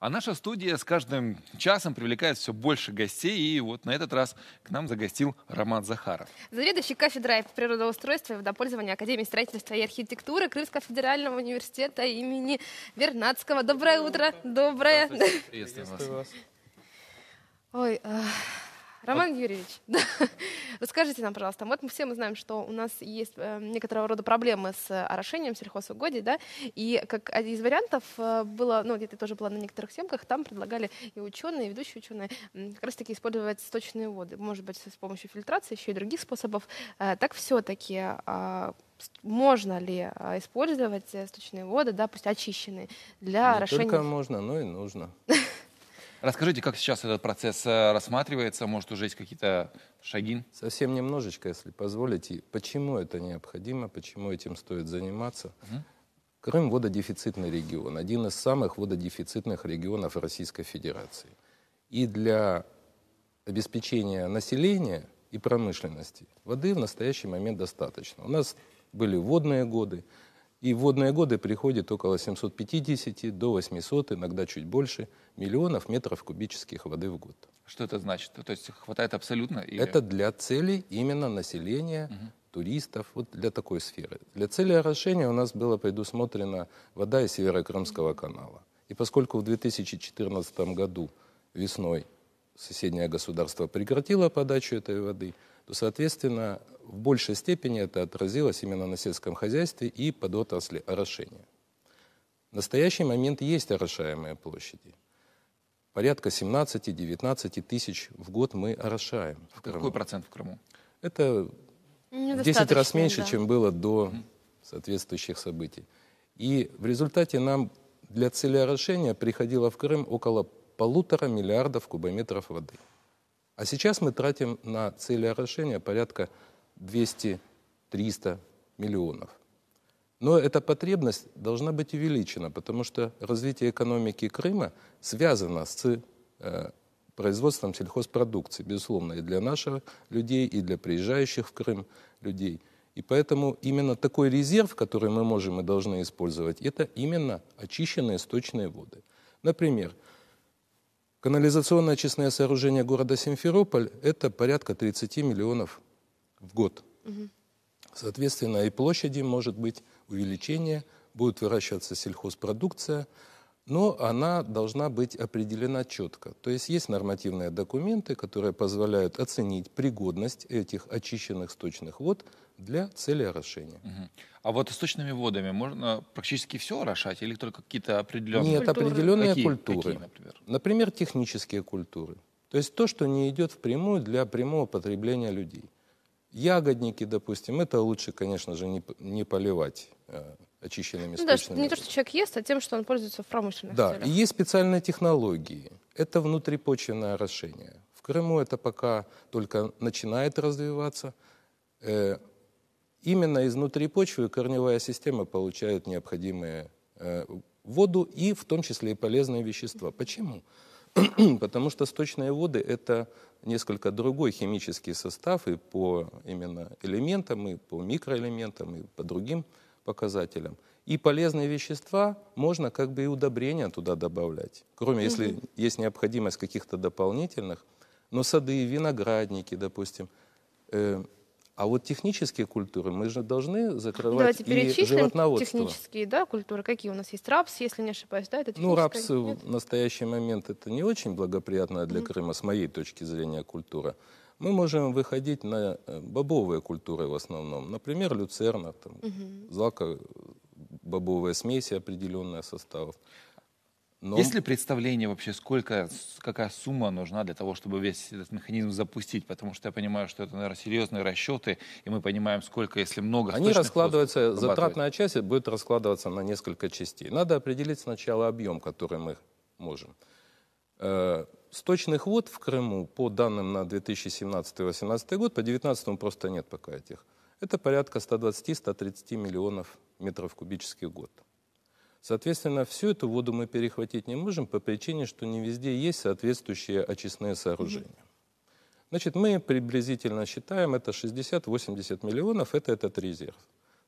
А наша студия с каждым часом привлекает все больше гостей, и вот на этот раз к нам загостил Роман Захаров. Заведующий кафедрой природоустройства и водопользования Академии строительства и архитектуры Крымского федерального университета имени Вернадского. Доброе утро! Доброе! Приветствую вас. Ой, э, Роман вот. Юрьевич, да. расскажите нам, пожалуйста, вот мы все мы знаем, что у нас есть э, некоторого рода проблемы с э, орошением сельхозугодий, да, и как один из вариантов э, было, ну, где-то тоже было на некоторых съемках, там предлагали и ученые, и ведущие ученые как раз-таки использовать сточные воды, может быть, с помощью фильтрации, еще и других способов. так все-таки можно ли использовать сточные воды, да, пусть очищенные, для Не орошения? только можно, но и нужно. Расскажите, как сейчас этот процесс э, рассматривается? Может, уже есть какие-то шаги? Совсем немножечко, если позволите. Почему это необходимо? Почему этим стоит заниматься? Угу. Крым – вододефицитный регион, один из самых вододефицитных регионов Российской Федерации. И для обеспечения населения и промышленности воды в настоящий момент достаточно. У нас были водные годы, и в водные годы приходит около 750 до 800, иногда чуть больше, миллионов метров кубических воды в год. Что это значит? То есть хватает абсолютно? Или... Это для целей именно населения, угу. туристов, вот для такой сферы. Для цели орошения у нас была предусмотрена вода из северо Северокрымского канала. И поскольку в 2014 году весной соседнее государство прекратило подачу этой воды, то, соответственно, в большей степени это отразилось именно на сельском хозяйстве и под отрасли орошения. В настоящий момент есть орошаемые площади. Порядка 17-19 тысяч в год мы орошаем. В Крыму. Какой процент в Крыму? Это в 10 раз меньше, да. чем было до соответствующих событий. И в результате нам для цели орошения приходило в Крым около полутора миллиардов кубометров воды. А сейчас мы тратим на цели орошения порядка 200-300 миллионов. Но эта потребность должна быть увеличена, потому что развитие экономики Крыма связано с э, производством сельхозпродукции, безусловно, и для наших людей, и для приезжающих в Крым людей. И поэтому именно такой резерв, который мы можем и должны использовать, это именно очищенные сточные воды. Например, Канализационное очистное сооружение города Симферополь – это порядка 30 миллионов в год. Соответственно, и площади может быть увеличение, будет выращиваться сельхозпродукция – но она должна быть определена четко. То есть есть нормативные документы, которые позволяют оценить пригодность этих очищенных сточных вод для цели орошения. А вот сточными водами можно практически все орошать или только какие-то определенные? Нет, определенные какие, культуры. Какие, например? например, технические культуры. То есть то, что не идет впрямую для прямого потребления людей. Ягодники, допустим, это лучше, конечно же, не, не поливать э, очищенными ну, даже не то, что человек ест, а тем, что он пользуется в промышленных Да, целях. и есть специальные технологии. Это внутрипочвенное орошение. В Крыму это пока только начинает развиваться. Э, именно изнутри почвы корневая система получает необходимые э, воду и в том числе и полезные вещества. Почему? Потому что сточные воды – это несколько другой химический состав и по именно элементам, и по микроэлементам, и по другим показателям. И полезные вещества можно как бы и удобрения туда добавлять. Кроме, если угу. есть необходимость каких-то дополнительных, но сады, виноградники, допустим. Э, а вот технические культуры мы же должны закрывать Давайте и животноводство. технические да, культуры. Какие у нас есть? Рапс, если не ошибаюсь, да? Это ну, рапс нет? в настоящий момент это не очень благоприятная для mm Крыма, с моей точки зрения, культура мы можем выходить на э, бобовые культуры в основном. Например, люцерна, там, угу. злака, бобовые смеси определенных составов. Но... Есть ли представление вообще, сколько, какая сумма нужна для того, чтобы весь этот механизм запустить? Потому что я понимаю, что это, наверное, серьезные расчеты, и мы понимаем, сколько, если много... Они раскладываются, затратная часть будет раскладываться на несколько частей. Надо определить сначала объем, который мы можем. Э, Сточных вод в Крыму, по данным на 2017-2018 год, по 2019 просто нет пока этих. Это порядка 120-130 миллионов метров кубических в год. Соответственно, всю эту воду мы перехватить не можем по причине, что не везде есть соответствующие очистные сооружения. Значит, мы приблизительно считаем, это 60-80 миллионов, это этот резерв.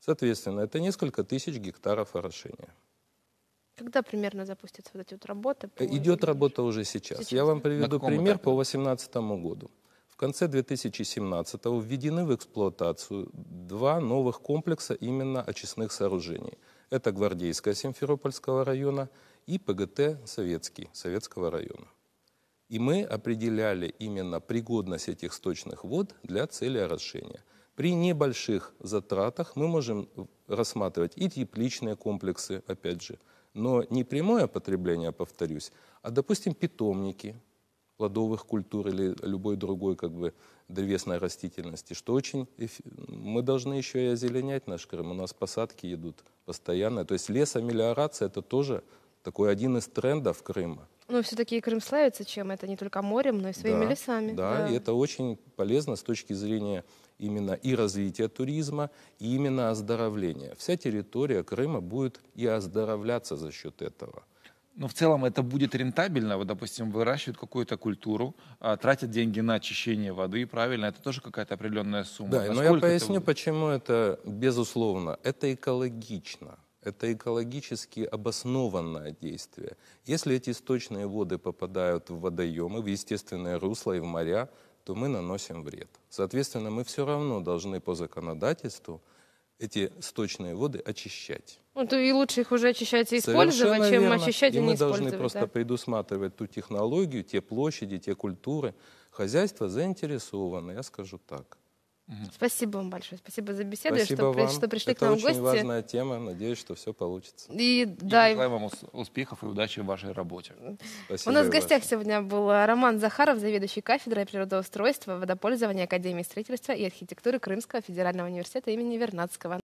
Соответственно, это несколько тысяч гектаров орошения. Когда примерно запустятся вот эти вот работы? По... Идет работа уже сейчас. сейчас. Я вам приведу пример этапе? по 2018 году. В конце 2017 введены в эксплуатацию два новых комплекса именно очистных сооружений. Это Гвардейская Симферопольского района и ПГТ Советский, Советского района. И мы определяли именно пригодность этих сточных вод для цели орошения. При небольших затратах мы можем рассматривать и тепличные комплексы, опять же, но не прямое потребление, повторюсь, а, допустим, питомники плодовых культур или любой другой как бы древесной растительности, что очень... Эф... Мы должны еще и озеленять наш Крым, у нас посадки идут постоянно. То есть лесомелиорация – это тоже такой один из трендов Крыма – ну, все-таки Крым славится чем? Это не только морем, но и своими да, лесами. Да, да, и это очень полезно с точки зрения именно и развития туризма, и именно оздоровления. Вся территория Крыма будет и оздоровляться за счет этого. Но в целом это будет рентабельно. Вот, допустим, выращивают какую-то культуру, а, тратят деньги на очищение воды, правильно? Это тоже какая-то определенная сумма. Да, Насколько но я поясню, это... почему это, безусловно, это экологично это экологически обоснованное действие. Если эти источные воды попадают в водоемы, в естественное русло и в моря, то мы наносим вред. Соответственно, мы все равно должны по законодательству эти сточные воды очищать. Ну, то и лучше их уже очищать и использовать, Совершенно чем верно. очищать и, и не использовать. И мы должны да? просто предусматривать ту технологию, те площади, те культуры. Хозяйство заинтересовано, я скажу так. Спасибо вам большое. Спасибо за беседу, спасибо что, вам. что пришли Это к нам в гости. Это очень важная тема. Надеюсь, что все получится. И, и да, желаю и... вам успехов и удачи в вашей работе. Спасибо У нас в гостях вас. сегодня был а, Роман Захаров, заведующий кафедрой природоустройства, водопользования Академии строительства и архитектуры Крымского федерального университета имени Вернадского.